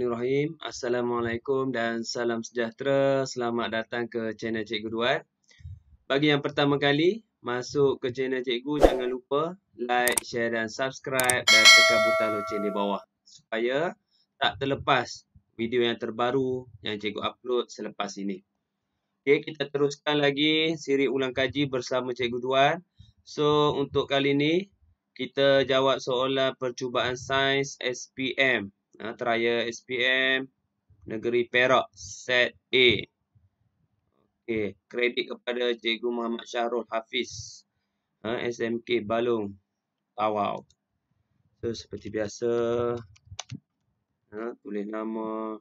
Bismillahirrahmanirrahim. Assalamualaikum dan salam sejahtera. Selamat datang ke channel Cikgu Duan. Bagi yang pertama kali masuk ke channel Cikgu, jangan lupa like, share dan subscribe dan tekan butang lonceng di bawah supaya tak terlepas video yang terbaru yang Cikgu upload selepas ini. Okey, kita teruskan lagi siri ulang kaji bersama Cikgu Duan. So, untuk kali ini kita jawab soalan percubaan sains SPM uh, teraya SPM Negeri Perak Set A. Okey, kredit kepada Cikgu Muhammad Syahrul Hafiz uh, ha, SMK Balung Tawau. So seperti biasa uh, tulis nama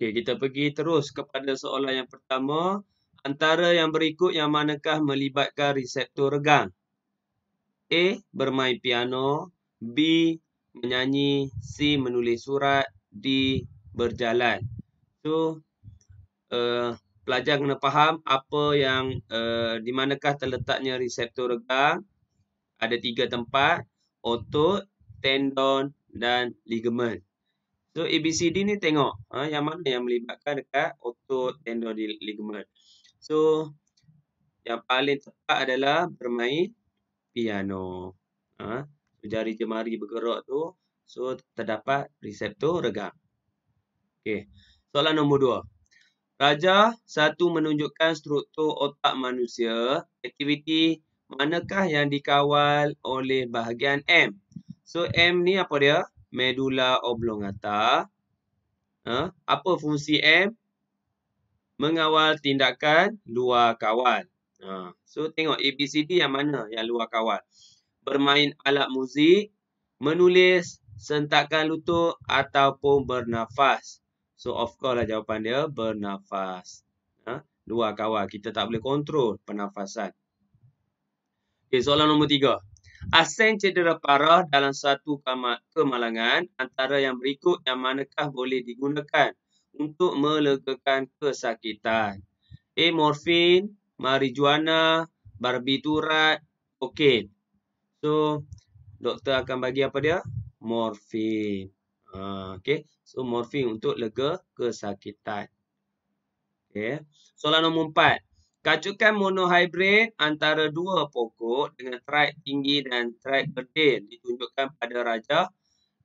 Okay, kita pergi terus kepada soalan yang pertama. Antara yang berikut yang manakah melibatkan reseptor regang? A. Bermain piano. B. Menyanyi. C. Menulis surat. D. Berjalan. So, uh, pelajar kena faham apa yang, uh, di manakah terletaknya reseptor regang. Ada tiga tempat. Otot, tendon dan ligamen. So, ABCD ni tengok. Ha, yang mana yang melibatkan dekat otot, tendon, ligamen. So yang paling tepat adalah bermain piano. Ha? Jari jemari bergerak tu. So terdapat reseptor regang. Okay. Soalan nombor dua. Raja satu menunjukkan struktur otak manusia. Aktiviti manakah yang dikawal oleh bahagian M? So M ni apa dia? Medula oblongata. Ha? Apa fungsi M? mengawal tindakan luar kawal. Ha. So tengok ABCD yang mana yang luar kawal. Bermain alat muzik, menulis, sentakan lutut ataupun bernafas. So of course lah jawapan dia bernafas. Ha. Luar kawal Kita tak boleh kontrol pernafasan. Okay, soalan nombor tiga. Asen cedera parah dalam satu kemalangan antara yang berikut yang manakah boleh digunakan? untuk melegakan kesakitan. A. Morfin, marijuana, barbiturat, kokain. So, doktor akan bagi apa dia? Morfin. Uh, ha, okay. So, morfin untuk lega kesakitan. Okay. Soalan nombor empat. Kacukan monohibrid antara dua pokok dengan trait tinggi dan trait berdil ditunjukkan pada rajah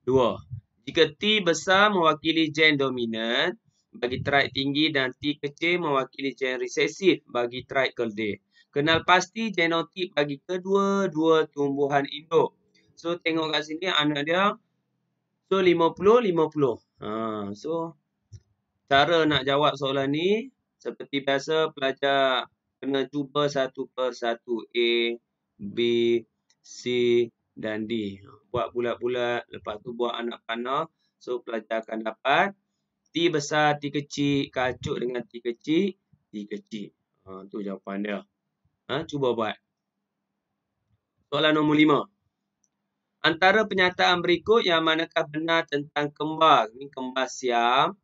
dua. Jika T besar mewakili gen dominan bagi trade tinggi dan T kecil mewakili gen resesif bagi trade keldi. Kenal pasti genotip bagi kedua-dua tumbuhan induk. So tengok kat sini anak dia so 50 50. Ha so cara nak jawab soalan ni seperti biasa pelajar kena cuba satu per satu A, B, C dan D. Buat bulat-bulat lepas tu buat anak panah so pelajar akan dapat ti besar, ti kecil, kacuk dengan ti kecil, ti kecil. Ha, tu jawapan dia. Ha, cuba buat. Soalan nombor lima. Antara penyataan berikut yang manakah benar tentang kembar. Ini kembar siam.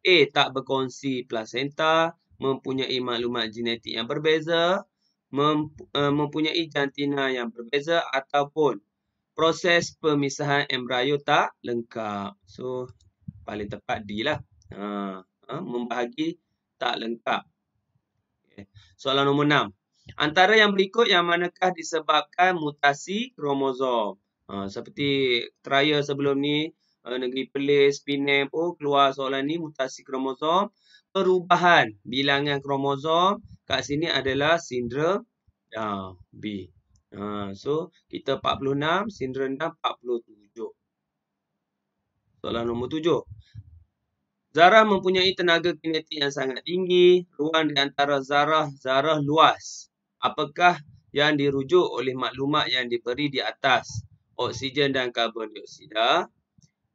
A. Tak berkongsi placenta. Mempunyai maklumat genetik yang berbeza. E, mempunyai jantina yang berbeza. Ataupun proses pemisahan embryo tak lengkap. So, paling tepat D lah. Uh, uh, membahagi tak lengkap. Okay. Soalan nombor 6. Antara yang berikut yang manakah disebabkan mutasi kromosom? Uh, seperti trial sebelum ni, negeri Perlis, Penang pun keluar soalan ni mutasi kromosom. Perubahan bilangan kromosom kat sini adalah sindrom Down B. Uh, so, kita 46, sindrom Down 47. Soalan nombor 7. Zarah mempunyai tenaga kinetik yang sangat tinggi. Ruang di antara zarah, zarah luas. Apakah yang dirujuk oleh maklumat yang diberi di atas? Oksigen dan karbon dioksida.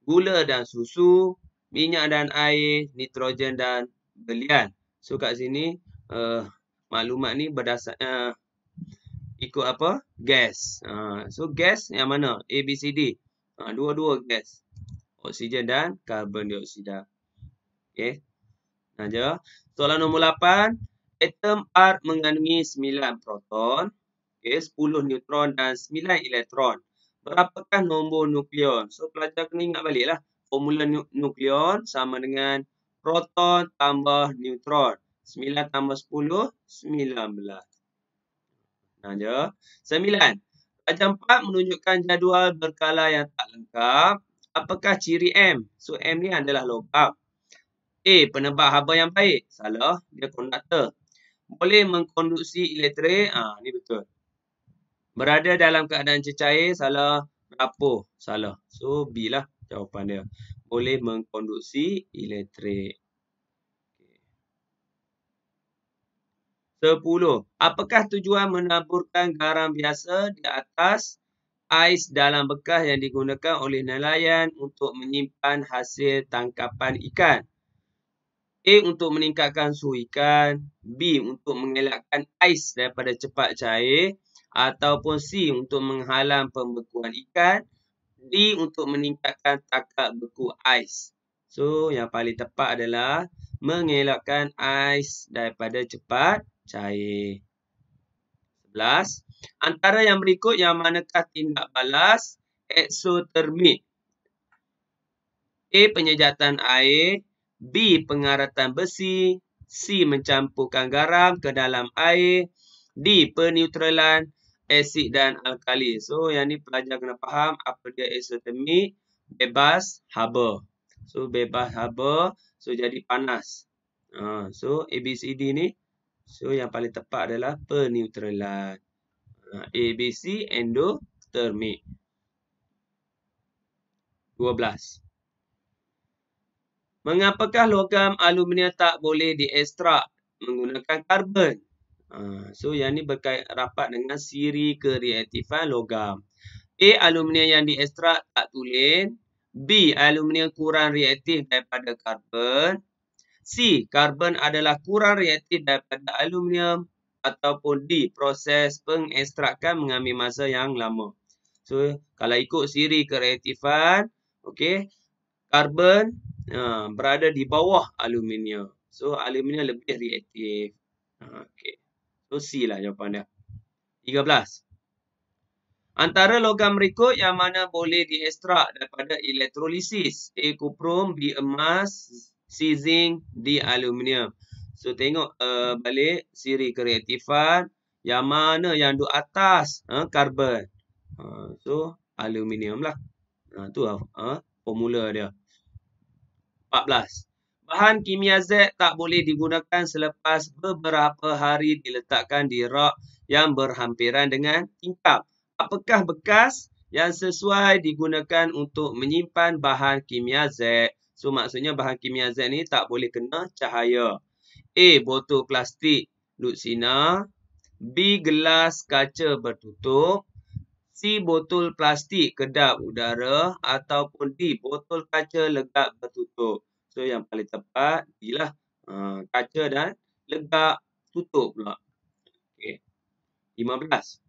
Gula dan susu. Minyak dan air. Nitrogen dan belian. So kat sini uh, maklumat ni berdasarkan uh, eh, ikut apa? Gas. Uh, so gas yang mana? A, B, C, D. Ah, dua-dua uh, gas. Oksigen dan karbon dioksida. Okey. Aja. Soalan nombor 8, atom R mengandungi 9 proton, okey, 10 neutron dan 9 elektron. Berapakah nombor nukleon? So pelajar kena ingat lah. Formula nukleon sama dengan proton tambah neutron. 9 tambah 10, 19. Aja. 9. Pelajar 4 menunjukkan jadual berkala yang tak lengkap. Apakah ciri M? So M ni adalah lokap. A. Penebar haba yang baik. Salah. Dia konduktor. Boleh mengkonduksi elektrik. Ah, ha, ni betul. Berada dalam keadaan cecair. Salah. Rapuh. Salah. So, B lah jawapan dia. Boleh mengkonduksi elektrik. Sepuluh. Apakah tujuan menaburkan garam biasa di atas ais dalam bekas yang digunakan oleh nelayan untuk menyimpan hasil tangkapan ikan? A untuk meningkatkan suhu ikan, B untuk mengelakkan ais daripada cepat cair, ataupun C untuk menghalang pembekuan ikan, D untuk meningkatkan takat beku ais. So, yang paling tepat adalah mengelakkan ais daripada cepat cair. 11. Antara yang berikut yang manakah tindak balas? Exothermik. A. Penyejatan air. B. Pengaratan besi. C. Mencampurkan garam ke dalam air. D. Penutralan asid dan alkali. So, yang ni pelajar kena faham apa dia isotermik. Bebas haba. So, bebas haba. So, jadi panas. Uh, so, ABCD ni. So, yang paling tepat adalah penutralan. Uh, ha, A, B, C, 12. Mengapakah logam aluminium tak boleh diekstrak menggunakan karbon? Ha, so yang ni berkait rapat dengan siri kreatifan logam. A. Aluminium yang diekstrak tak tulen. B. Aluminium kurang reaktif daripada karbon. C. Karbon adalah kurang reaktif daripada aluminium. Ataupun D. Proses pengekstrakan mengambil masa yang lama. So kalau ikut siri kreatifan. Okay. Karbon uh, berada di bawah aluminium. So aluminium lebih reaktif. Uh, ha, okay. So C lah jawapan dia. 13. Antara logam berikut yang mana boleh diekstrak daripada elektrolisis. A. Kuprum, B. Emas, C. Zinc, D. Aluminium. So tengok uh, balik siri kreatifan. Yang mana yang duduk atas uh, karbon. Uh, so aluminium lah. Itu uh, lah, uh, formula dia. 14. Bahan kimia Z tak boleh digunakan selepas beberapa hari diletakkan di rak yang berhampiran dengan tingkap. Apakah bekas yang sesuai digunakan untuk menyimpan bahan kimia Z? So maksudnya bahan kimia Z ni tak boleh kena cahaya. A. Botol plastik Lutsina. B. Gelas kaca bertutup si botol plastik kedap udara ataupun di botol kaca legak bertutup. So yang paling tepat ialah uh, kaca dan legak tutup pula. Okey. 15.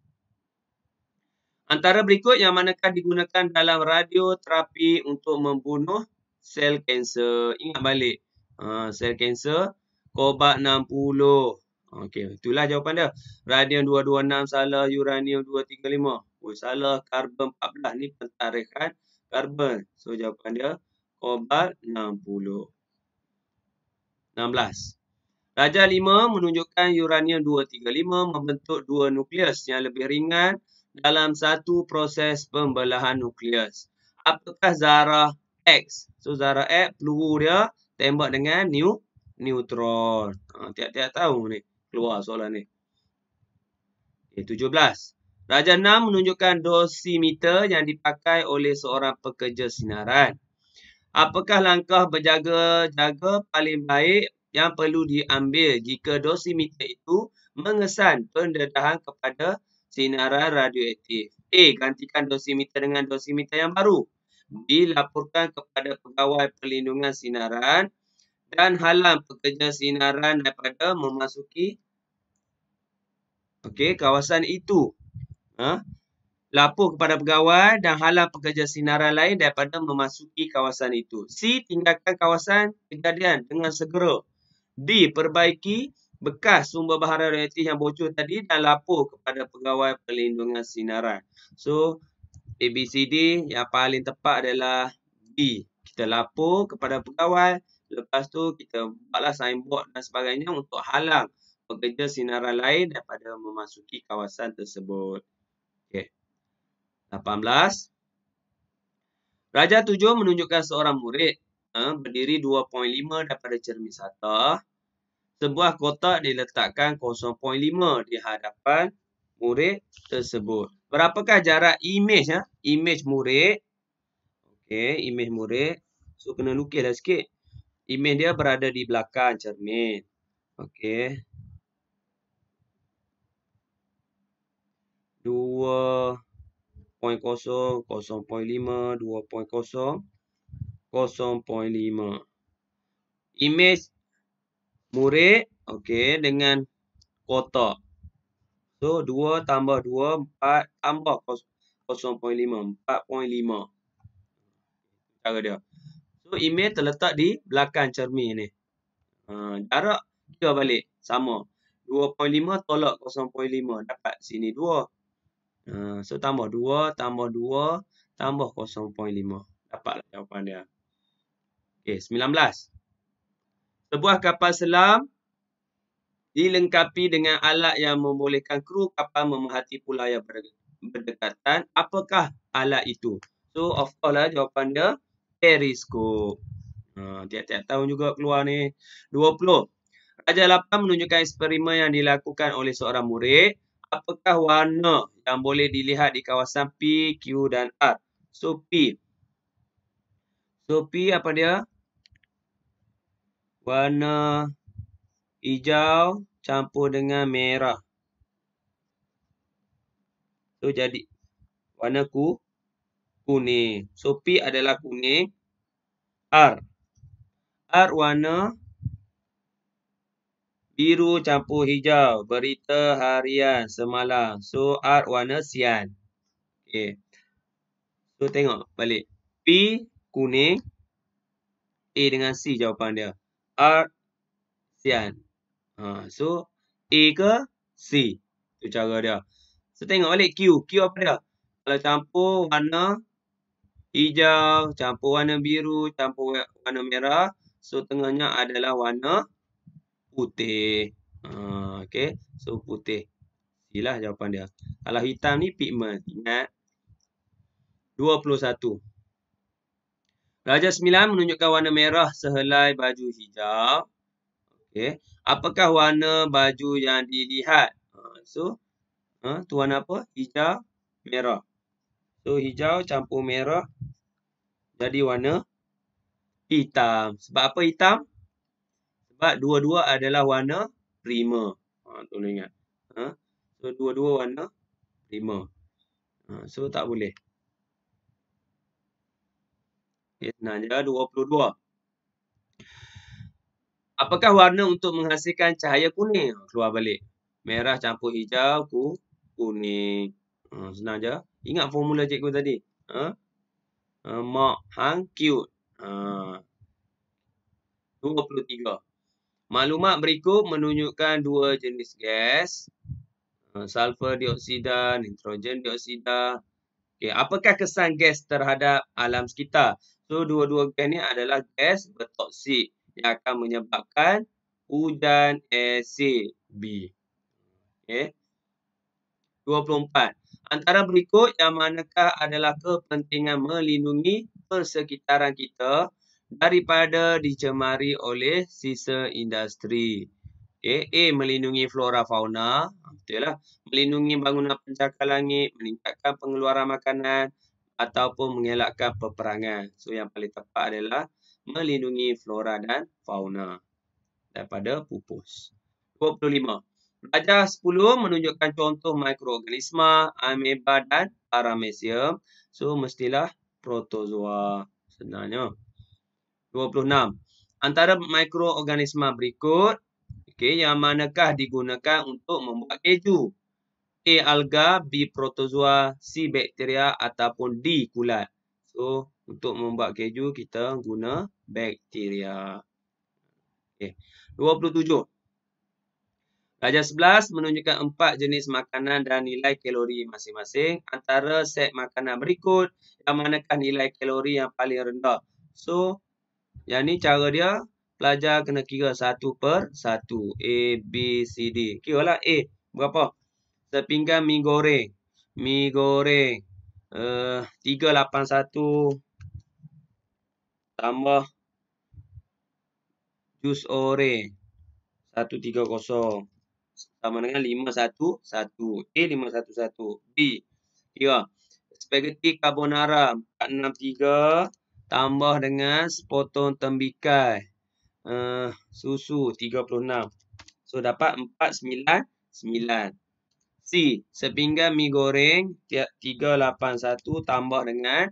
Antara berikut yang manakah digunakan dalam radioterapi untuk membunuh sel kanser. Ingat balik. Uh, sel kanser kobalt 60. Okey, itulah jawapan dia. Radium 226 salah, uranium 235 pun salah. Karbon 14 ni pentarikan karbon. So jawapan dia kobalt 60. 16. Raja 5 menunjukkan uranium 235 membentuk dua nukleus yang lebih ringan dalam satu proses pembelahan nukleus. Apakah zarah X? So zarah X peluru dia tembak dengan new neutron. Ah, tiap-tiap tahu ni keluar soalan ni. Okay, eh, 17. Raja 6 menunjukkan dosimeter yang dipakai oleh seorang pekerja sinaran. Apakah langkah berjaga-jaga paling baik yang perlu diambil jika dosimeter itu mengesan pendedahan kepada sinaran radioaktif? A. Gantikan dosimeter dengan dosimeter yang baru. B. Laporkan kepada pegawai perlindungan sinaran dan halang pekerja sinaran daripada memasuki okay, kawasan itu ha? lapuh kepada pegawai dan halang pekerja sinaran lain daripada memasuki kawasan itu. C. Tinggalkan kawasan kejadian dengan segera. D. Perbaiki bekas sumber bahan radioaktif yang bocor tadi dan lapuh kepada pegawai perlindungan sinaran. So, A, B, C, D yang paling tepat adalah B. Kita lapuh kepada pegawai. Lepas tu kita buatlah signboard dan sebagainya untuk halang pekerja sinaran lain daripada memasuki kawasan tersebut. Okey. 18. Raja tujuh menunjukkan seorang murid eh, berdiri 2.5 daripada cermin sata. Sebuah kotak diletakkan 0.5 di hadapan murid tersebut. Berapakah jarak imej? Eh? Imej murid. Okey, imej murid. So, kena lukis dah sikit. Imej dia berada di belakang cermin. Okey. 2.0.5 image murid okey dengan kotak so 2 tambah 2 4 tambah 0.5 4.5 cara dia so image terletak di belakang cermin ni uh, jarak dia balik sama 2.5 tolak 0.5 dapat sini Ah, so tambah 2 tambah 2 tambah 0.5 dapatlah jawapan dia. Okey, 19. Sebuah kapal selam dilengkapi dengan alat yang membolehkan kru kapal memerhati pulau yang berdekatan. Apakah alat itu? So of course lah jawapan dia periskop. Ah, tiap-tiap tahun juga keluar ni. 20. Raja Lapan menunjukkan eksperimen yang dilakukan oleh seorang murid apakah warna yang boleh dilihat di kawasan P, Q dan R? So P. So P apa dia? Warna hijau campur dengan merah. So jadi warna ku kuning. So P adalah kuning. R. R warna biru campur hijau berita harian semalam so art warna sian okey so tengok balik p kuning a dengan c jawapan dia art sian ha so a ke c tu cara dia so tengok balik q q apa dia kalau campur warna hijau campur warna biru campur warna merah so tengahnya adalah warna putih. Ha, ah, okay. So, putih. Silah jawapan dia. Kalau hitam ni pigment. Ingat. 21. Raja 9 menunjukkan warna merah sehelai baju hijau. Okay. Apakah warna baju yang dilihat? Ha, so, ha, tu warna apa? Hijau, merah. So, hijau campur merah jadi warna hitam. Sebab apa hitam? Sebab dua-dua adalah warna prima. Ha, tolong ingat. Ha? So, dua-dua warna prima. Ha, so, tak boleh. Okay, ah, dua 22. Apakah warna untuk menghasilkan cahaya kuning? Ha, keluar balik. Merah campur hijau, ku kuning. Ha, senang je. Ingat formula cikgu tadi. Ha? Ha, mak hang cute. Ha. 23. Maklumat berikut menunjukkan dua jenis gas. Eh, sulfur dioksida, nitrogen dioksida. Okay, apakah kesan gas terhadap alam sekitar? So, dua-dua gas ni adalah gas bertoksik yang akan menyebabkan hujan ACB. Okay. 24. Antara berikut yang manakah adalah kepentingan melindungi persekitaran kita daripada dicemari oleh sisa industri. Okay. Eh, A. Melindungi flora fauna. Itulah. Melindungi bangunan pencakar langit, meningkatkan pengeluaran makanan ataupun mengelakkan peperangan. So yang paling tepat adalah melindungi flora dan fauna daripada pupus. 25. Belajar 10 menunjukkan contoh mikroorganisma, ameba dan paramecium. So mestilah protozoa. Senangnya. 26. Antara mikroorganisma berikut, okay, yang manakah digunakan untuk membuat keju? A. Alga, B. Protozoa, C. Bakteria ataupun D. Kulat. So, untuk membuat keju kita guna bakteria. Okay. 27. Darjah 11 menunjukkan empat jenis makanan dan nilai kalori masing-masing. Antara set makanan berikut, yang manakah nilai kalori yang paling rendah? So, yang ni cara dia pelajar kena kira satu per satu. A, B, C, D. Kira lah A. Berapa? Sepinggan mi goreng. Mi goreng. Uh, eh, 381 tambah jus oreng. 130 sama dengan 511. A, 511. B, kira. Spaghetti carbonara 463 tambah Tambah dengan sepotong tembikai uh, eh, susu 36. So dapat 499. C. Sepinggan mi goreng 381 tambah dengan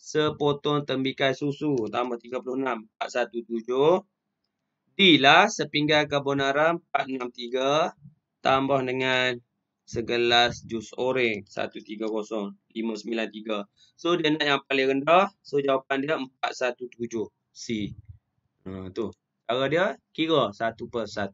sepotong tembikai susu tambah 36. 417. D lah sepinggan carbonara 463 tambah dengan segelas jus oreng 130593. So dia nak yang paling rendah. So jawapan dia 417C. Uh, tu. Cara dia kira 1 per 1.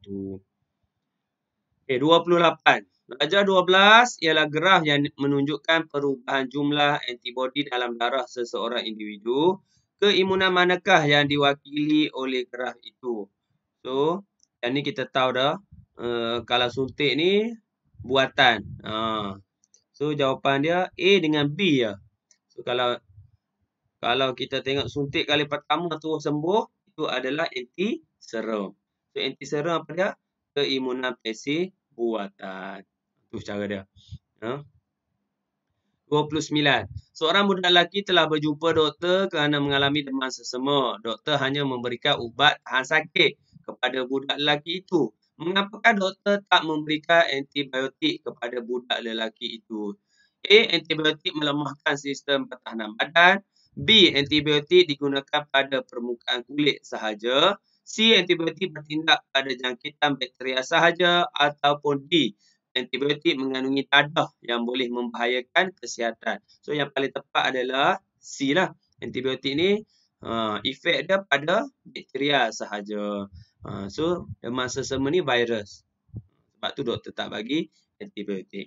Okey 28. Belajar 12 ialah graf yang menunjukkan perubahan jumlah antibodi dalam darah seseorang individu. ke Keimunan manakah yang diwakili oleh graf itu? So, yang ni kita tahu dah. Uh, kalau suntik ni, buatan. Ha. So jawapan dia A dengan B ya. So kalau kalau kita tengok suntik kali pertama tu sembuh itu adalah anti serum. So anti serum apa dia? Keimunan pasif buatan. Itu cara dia. Ha. 29. Seorang budak lelaki telah berjumpa doktor kerana mengalami demam sesama. Doktor hanya memberikan ubat tahan sakit kepada budak lelaki itu. Mengapakah doktor tak memberikan antibiotik kepada budak lelaki itu? A. Antibiotik melemahkan sistem pertahanan badan. B. Antibiotik digunakan pada permukaan kulit sahaja. C. Antibiotik bertindak pada jangkitan bakteria sahaja. Ataupun D. Antibiotik mengandungi dadah yang boleh membahayakan kesihatan. So yang paling tepat adalah C lah. Antibiotik ni uh, efek dia pada bakteria sahaja. Ha, so demam sesama ni virus. Sebab tu doktor tak bagi antibiotik.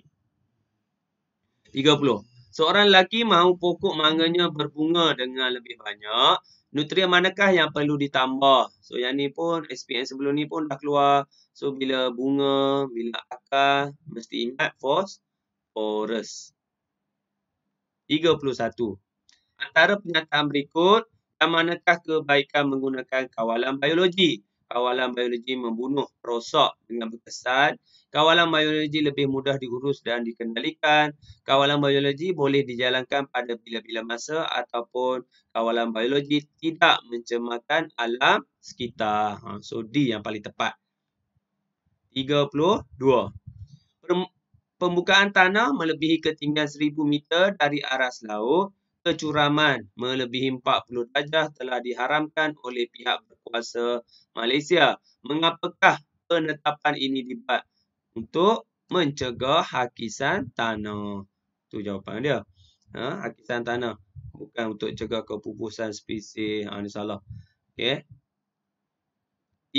30. Seorang lelaki mahu pokok mangganya berbunga dengan lebih banyak. Nutrien manakah yang perlu ditambah? So yang ni pun SPN sebelum ni pun dah keluar. So bila bunga, bila akar, mesti ingat phosphorus. 31. Antara penyataan berikut, yang manakah kebaikan menggunakan kawalan biologi? kawalan biologi membunuh rosak dengan berkesan. Kawalan biologi lebih mudah diurus dan dikendalikan. Kawalan biologi boleh dijalankan pada bila-bila masa ataupun kawalan biologi tidak mencemarkan alam sekitar. Ha, so D yang paling tepat. 32. Pembukaan tanah melebihi ketinggian 1000 meter dari aras laut kecuraman melebihi 40 darjah telah diharamkan oleh pihak berkuasa Malaysia. Mengapakah penetapan ini dibuat? Untuk mencegah hakisan tanah. Itu jawapan dia. Ha, hakisan tanah. Bukan untuk cegah kepupusan spesies. Ha, ini salah. Okay.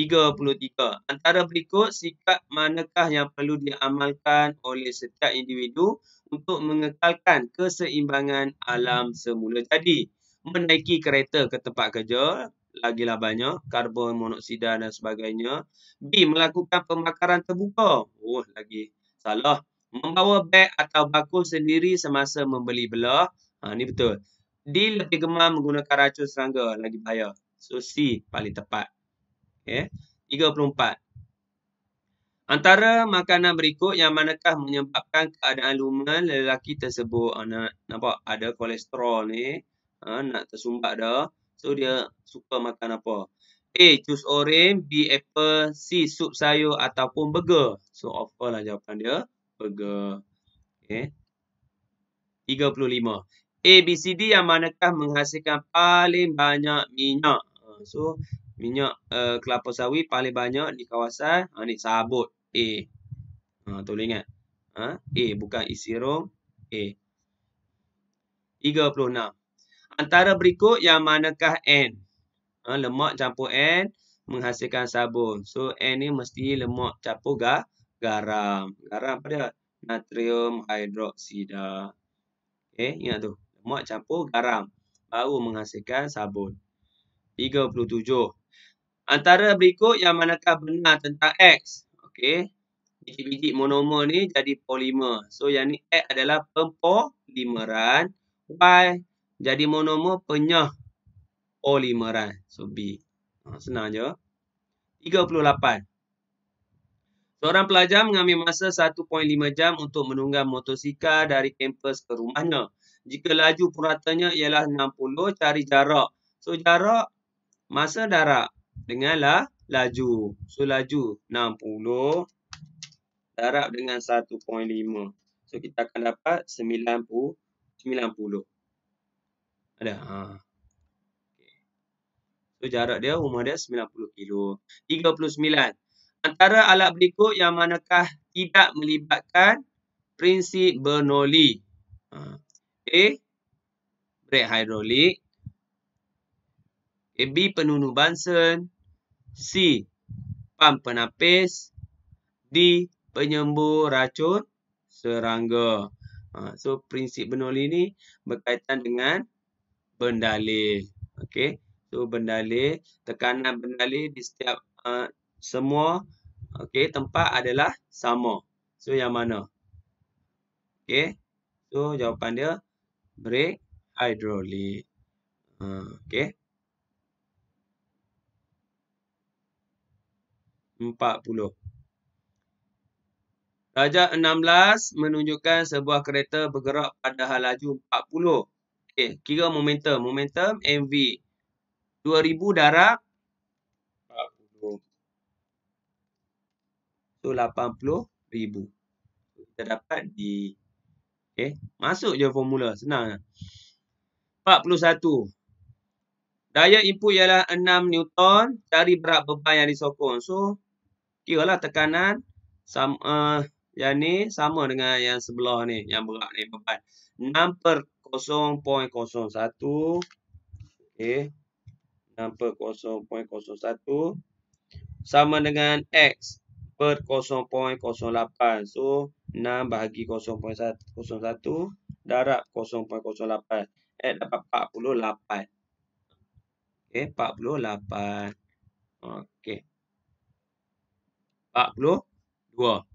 33. Antara berikut, sikap manakah yang perlu diamalkan oleh setiap individu untuk mengekalkan keseimbangan alam semula jadi? Menaiki kereta ke tempat kerja, lagilah banyak, karbon, monoksida dan sebagainya. B. Melakukan pembakaran terbuka. Oh, lagi salah. Membawa beg atau bakul sendiri semasa membeli belah. Ha, ni betul. D. Lebih gemar menggunakan racun serangga. Lagi bahaya. So, C. Paling tepat. 34. Ya. Antara makanan berikut yang manakah menyebabkan keadaan lumen lelaki tersebut. Ha, nak, nampak ada kolesterol ni. Ha, nak tersumbat dah. So dia suka makan apa? A. Jus orange. B. Apple. C. Sup sayur ataupun burger. So of course lah jawapan dia. Burger. Okay. 35. A, B, C, D yang manakah menghasilkan paling banyak minyak? So minyak uh, kelapa sawit paling banyak di kawasan ha, ni sabut A. Ha tu ingat. Ha A bukan isirom e A. 36. Antara berikut yang manakah N? Ha, lemak campur N menghasilkan sabun. So N ni mesti lemak campur ga garam. Garam apa dia? Natrium hidroksida. Okay, eh, ingat tu. Lemak campur garam baru menghasilkan sabun. 37. Antara berikut yang manakah benar tentang X. Okey. Biji-biji monomer ni jadi polimer. So yang ni X adalah pempolimeran. Y jadi monomer penyah polimeran. So B. Ha, senang je. 38. Seorang pelajar mengambil masa 1.5 jam untuk menunggang motosikal dari kampus ke rumahnya. Jika laju puratanya ialah 60, cari jarak. So jarak masa darab denganlah laju. So laju 60 darab dengan 1.5. So kita akan dapat 90 90. Ada ha. So jarak dia rumah dia 90 kilo. 39. Antara alat berikut yang manakah tidak melibatkan prinsip Bernoulli? Ha. A. Brake hidrolik. B. Penunu Bansen C. Pam Penapis D. Penyembur Racun Serangga ha, So, prinsip benoli ni berkaitan dengan bendalir Okay, so bendalir, tekanan bendalir di setiap uh, semua okay, tempat adalah sama So, yang mana? Okay, so jawapan dia break hydrolit uh, ha, Okay 40. Darjah 16 menunjukkan sebuah kereta bergerak pada laju 40. Okey, kira momentum. Momentum MV 2000 darab 40. Tu 80,000. Kita dapat di okey, masuk je formula, senang. 41. Daya input ialah 6 Newton, dari berat beban yang disokong. So Kira lah tekanan sama uh, eh, yang ni sama dengan yang sebelah ni yang berat ni beban 6 per 0.01 okey 6 per 0.01 sama dengan x per 0.08 so 6 bahagi 0.01 darab 0.08 eh dapat 48 okay? 48 okay. 42.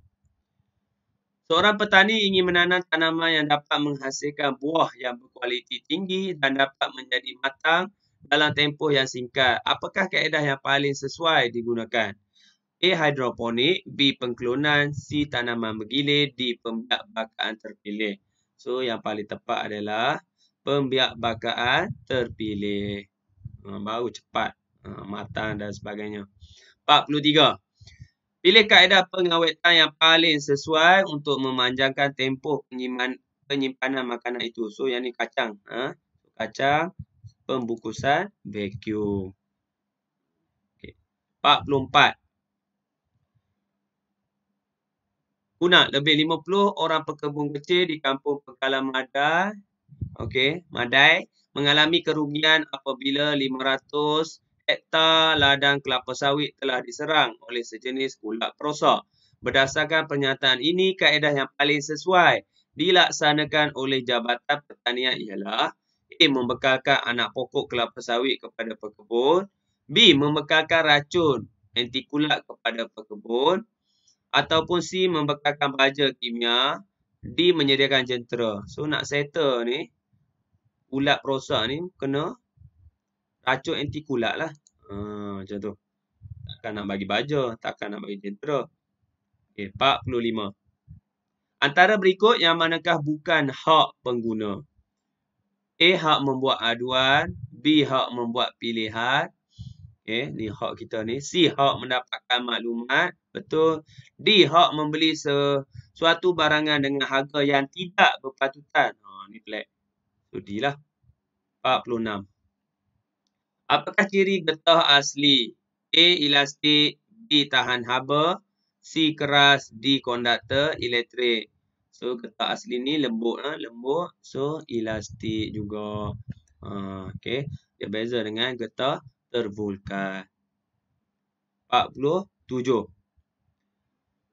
Seorang petani ingin menanam tanaman yang dapat menghasilkan buah yang berkualiti tinggi dan dapat menjadi matang dalam tempoh yang singkat. Apakah kaedah yang paling sesuai digunakan? A. Hidroponik B. Pengklonan C. Tanaman bergilir D. Pembiak bakaan terpilih So, yang paling tepat adalah pembiak bakaan terpilih. Hmm, baru cepat. Hmm, matang dan sebagainya. 43. Pilih kaedah pengawetan yang paling sesuai untuk memanjangkan tempoh penyimpanan makanan itu. So, yang ni kacang. Ha? Kacang, pembukusan, vacuum. Okay. 44. Kuna lebih 50 orang pekebun kecil di kampung Pekala Madai. Okay, Madai. Mengalami kerugian apabila 500 hektar ladang kelapa sawit telah diserang oleh sejenis ulat prosa. Berdasarkan pernyataan ini, kaedah yang paling sesuai dilaksanakan oleh Jabatan Pertanian ialah A. Membekalkan anak pokok kelapa sawit kepada pekebun B. Membekalkan racun anti antikulat kepada pekebun ataupun C. Membekalkan baja kimia D. Menyediakan jentera. So nak settle ni ulat prosa ni kena racun anti kulat lah. Ha, macam tu. Takkan nak bagi baja, takkan nak bagi jentera. Okey, 45. Antara berikut yang manakah bukan hak pengguna. A. Hak membuat aduan. B. Hak membuat pilihan. Okay, ni hak kita ni. C. Hak mendapatkan maklumat. Betul. D. Hak membeli sesuatu barangan dengan harga yang tidak berpatutan. Ha, ni pelik. Itu D lah. 46. Apakah ciri getah asli? A. Elastik B. Tahan haba C. Keras D. Konduktor elektrik So, getah asli ni lembut lah, lembut. So, elastik juga uh, ha, okay. Dia beza dengan getah tervulkan 47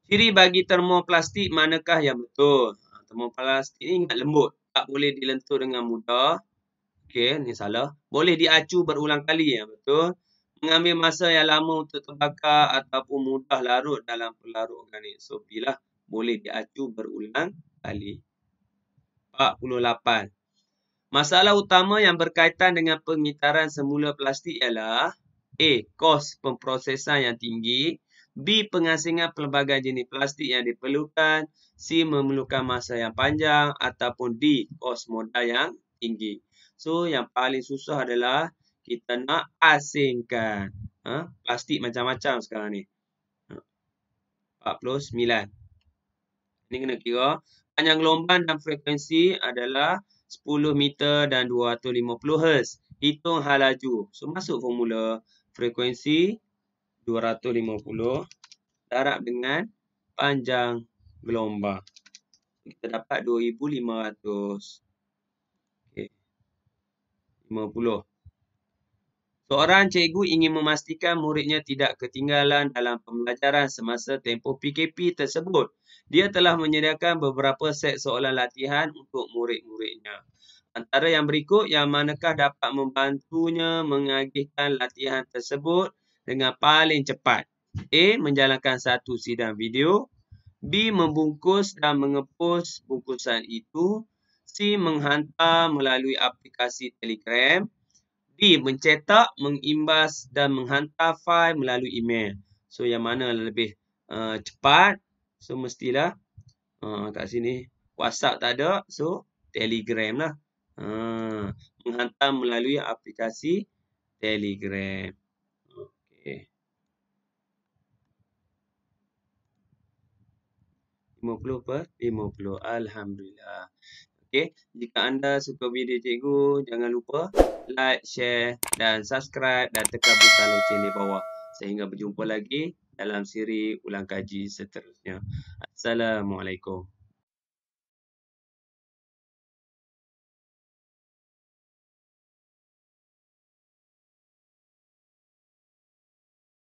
Ciri bagi termoplastik manakah yang betul? Ha, termoplastik ni ingat lembut Tak boleh dilentur dengan mudah Okey, ni salah. Boleh diacu berulang kali ya, betul? Mengambil masa yang lama untuk terbakar ataupun mudah larut dalam pelarut organik. So, bilah boleh diacu berulang kali. 48. Masalah utama yang berkaitan dengan pengitaran semula plastik ialah A. Kos pemprosesan yang tinggi B. Pengasingan pelbagai jenis plastik yang diperlukan C. Memerlukan masa yang panjang ataupun D. Kos modal yang tinggi. So yang paling susah adalah kita nak asingkan. Ha? Plastik macam-macam sekarang ni. 49. Ha? Ini kena kira. Panjang gelombang dan frekuensi adalah 10 meter dan 250 Hz. Hitung hal laju. So masuk formula frekuensi 250 darab dengan panjang gelombang. Kita dapat 2500 50. Seorang cikgu ingin memastikan muridnya tidak ketinggalan dalam pembelajaran semasa tempoh PKP tersebut. Dia telah menyediakan beberapa set soalan latihan untuk murid-muridnya. Antara yang berikut, yang manakah dapat membantunya mengagihkan latihan tersebut dengan paling cepat? A. Menjalankan satu sidang video. B. Membungkus dan mengepus bungkusan itu si menghantar melalui aplikasi Telegram, B mencetak, mengimbas dan menghantar fail melalui email. So yang mana lebih uh, cepat? So mestilah uh, kat sini WhatsApp tak ada, so Telegram lah. Uh, menghantar melalui aplikasi Telegram. Okay. Lima puluh per lima puluh. Alhamdulillah. Okey, jika anda suka video cikgu, jangan lupa like, share dan subscribe dan tekan butang lonceng di bawah. Sehingga berjumpa lagi dalam siri ulang kaji seterusnya. Assalamualaikum.